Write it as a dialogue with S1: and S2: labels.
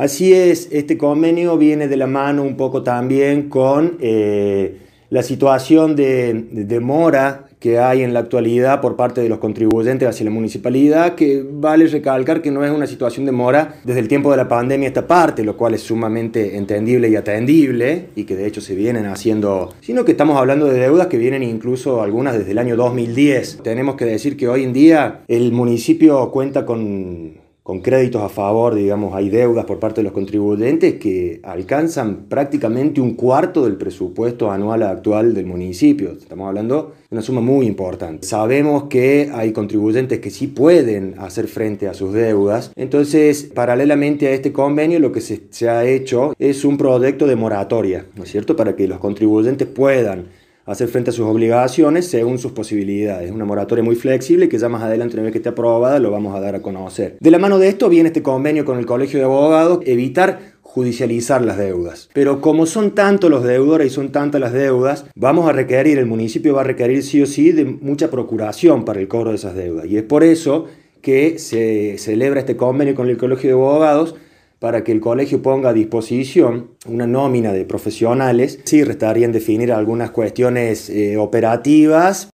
S1: Así es, este convenio viene de la mano un poco también con eh, la situación de, de demora que hay en la actualidad por parte de los contribuyentes hacia la municipalidad, que vale recalcar que no es una situación de mora desde el tiempo de la pandemia esta parte, lo cual es sumamente entendible y atendible, y que de hecho se vienen haciendo, sino que estamos hablando de deudas que vienen incluso algunas desde el año 2010. Tenemos que decir que hoy en día el municipio cuenta con con créditos a favor, digamos, hay deudas por parte de los contribuyentes que alcanzan prácticamente un cuarto del presupuesto anual actual del municipio. Estamos hablando de una suma muy importante. Sabemos que hay contribuyentes que sí pueden hacer frente a sus deudas. Entonces, paralelamente a este convenio, lo que se, ha hecho es un proyecto de moratoria, ¿no es cierto?, para que los contribuyentes puedan hacer frente a sus obligaciones según sus posibilidades. Una moratoria muy flexible que ya más adelante, una vez que esté aprobada, lo vamos a dar a conocer. De la mano de esto viene este convenio con el Colegio de Abogados, evitar judicializar las deudas. Pero como son tantos los deudores y son tantas las deudas, vamos a requerir, el municipio va a requerir sí o sí de mucha procuración para el cobro de esas deudas. Y es por eso que se celebra este convenio con el Colegio de Abogados para que el colegio ponga a disposición una nómina de profesionales. Sí, restarían definir algunas cuestiones eh, operativas,